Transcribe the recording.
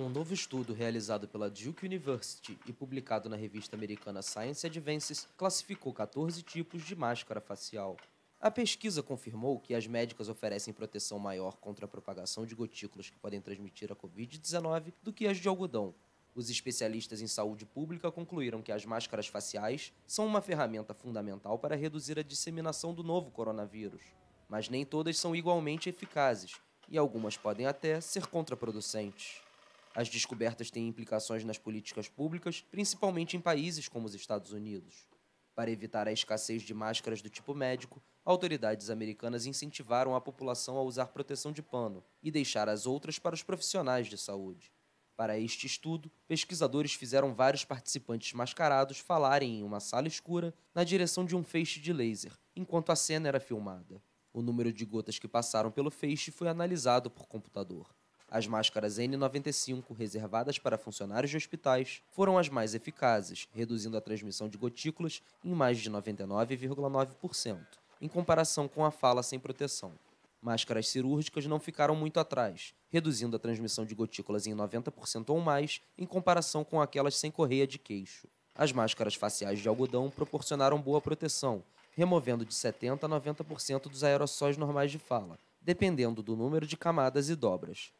Um novo estudo realizado pela Duke University e publicado na revista americana Science Advances classificou 14 tipos de máscara facial. A pesquisa confirmou que as médicas oferecem proteção maior contra a propagação de gotículas que podem transmitir a Covid-19 do que as de algodão. Os especialistas em saúde pública concluíram que as máscaras faciais são uma ferramenta fundamental para reduzir a disseminação do novo coronavírus. Mas nem todas são igualmente eficazes, e algumas podem até ser contraproducentes. As descobertas têm implicações nas políticas públicas, principalmente em países como os Estados Unidos. Para evitar a escassez de máscaras do tipo médico, autoridades americanas incentivaram a população a usar proteção de pano e deixar as outras para os profissionais de saúde. Para este estudo, pesquisadores fizeram vários participantes mascarados falarem em uma sala escura na direção de um feixe de laser, enquanto a cena era filmada. O número de gotas que passaram pelo feixe foi analisado por computador. As máscaras N95, reservadas para funcionários de hospitais, foram as mais eficazes, reduzindo a transmissão de gotículas em mais de 99,9%, em comparação com a fala sem proteção. Máscaras cirúrgicas não ficaram muito atrás, reduzindo a transmissão de gotículas em 90% ou mais, em comparação com aquelas sem correia de queixo. As máscaras faciais de algodão proporcionaram boa proteção, removendo de 70% a 90% dos aerossóis normais de fala, dependendo do número de camadas e dobras.